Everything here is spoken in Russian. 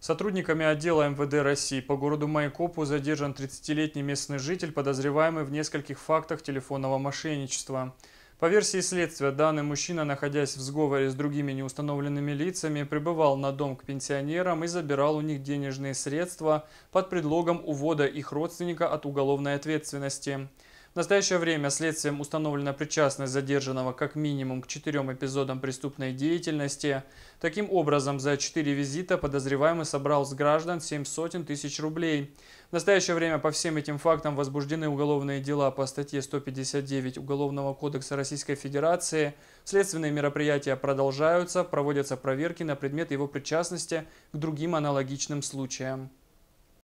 Сотрудниками отдела МВД России по городу Майкопу задержан 30-летний местный житель, подозреваемый в нескольких фактах телефонного мошенничества. По версии следствия, данный мужчина, находясь в сговоре с другими неустановленными лицами, прибывал на дом к пенсионерам и забирал у них денежные средства под предлогом увода их родственника от уголовной ответственности настоящее время следствием установлена причастность задержанного как минимум к четырем эпизодам преступной деятельности. Таким образом, за четыре визита подозреваемый собрал с граждан 7 сотен тысяч рублей. В настоящее время по всем этим фактам возбуждены уголовные дела по статье 159 Уголовного кодекса Российской Федерации. Следственные мероприятия продолжаются, проводятся проверки на предмет его причастности к другим аналогичным случаям.